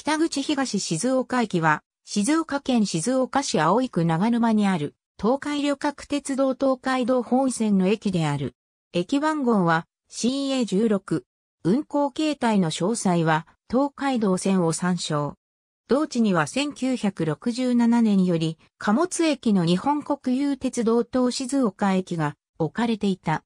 北口東静岡駅は、静岡県静岡市葵区長沼にある、東海旅客鉄道東海道本線の駅である。駅番号は CA16。運行形態の詳細は、東海道線を参照。同地には1967年より、貨物駅の日本国有鉄道東静岡駅が置かれていた。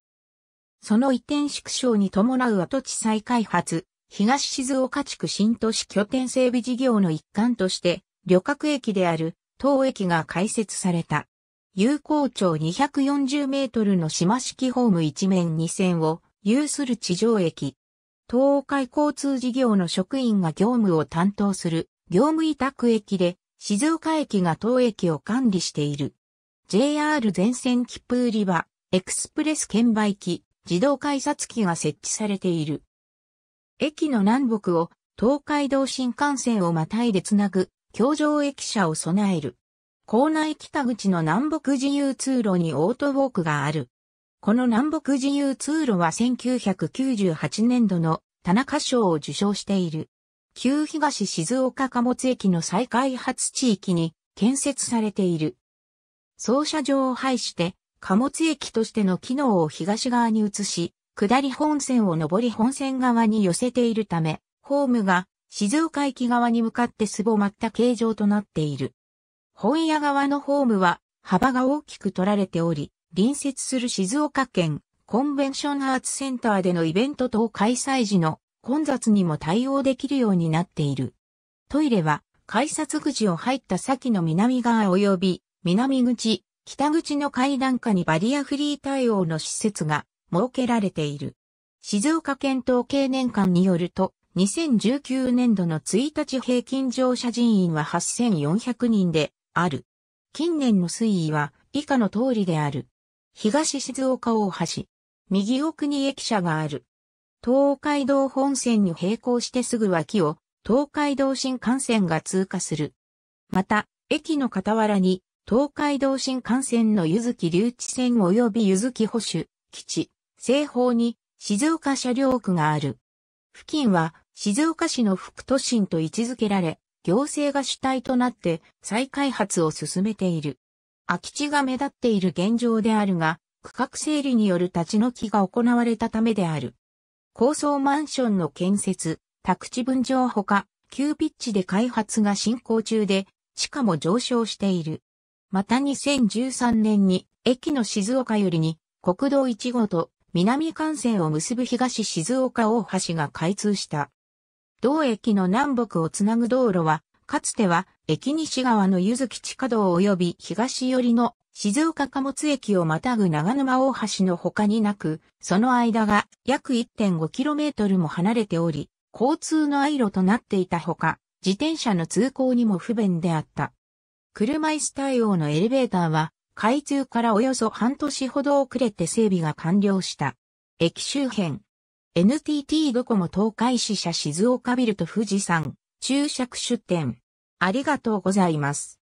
その移転縮小に伴う跡地再開発、東静岡地区新都市拠点整備事業の一環として、旅客駅である当駅が開設された。有効長240メートルの島式ホーム一面2線を有する地上駅。東海交通事業の職員が業務を担当する業務委託駅で、静岡駅が当駅を管理している。JR 全線切符売り場、エクスプレス券売機、自動改札機が設置されている。駅の南北を東海道新幹線をまたいでつなぐ、橋上駅舎を備える。港内北口の南北自由通路にオートウォークがある。この南北自由通路は1998年度の田中賞を受賞している。旧東静岡貨物駅の再開発地域に建設されている。操車場を廃して貨物駅としての機能を東側に移し、下り本線を上り本線側に寄せているため、ホームが静岡駅側に向かってすぼまった形状となっている。本屋側のホームは幅が大きく取られており、隣接する静岡県コンベンションアーツセンターでのイベント等開催時の混雑にも対応できるようになっている。トイレは改札口を入った先の南側及び南口、北口の階段下にバリアフリー対応の施設が設けられている。静岡県統計年間によると、2019年度の1日平均乗車人員は8400人である。近年の推移は以下の通りである。東静岡大橋。右奥に駅舎がある。東海道本線に並行してすぐ脇を東海道新幹線が通過する。また、駅の傍らに東海道新幹線のゆずき留置線及びゆずき保守基地、西方に静岡車両区がある。付近は静岡市の副都心と位置づけられ、行政が主体となって再開発を進めている。空き地が目立っている現状であるが、区画整理による立ち退きが行われたためである。高層マンションの建設、宅地分譲ほか、急ピッチで開発が進行中で、地価も上昇している。また2013年に、駅の静岡よりに、国道1号と南幹線を結ぶ東静岡大橋が開通した。同駅の南北をつなぐ道路は、かつては駅西側の湯月地下道及び東寄りの静岡貨物駅をまたぐ長沼大橋の他になく、その間が約 1.5km も離れており、交通のアイロとなっていたほか、自転車の通行にも不便であった。車椅子対応のエレベーターは開通からおよそ半年ほど遅れて整備が完了した。駅周辺。NTT ドコモ東海支社静岡ビルと富士山、注釈出店。ありがとうございます。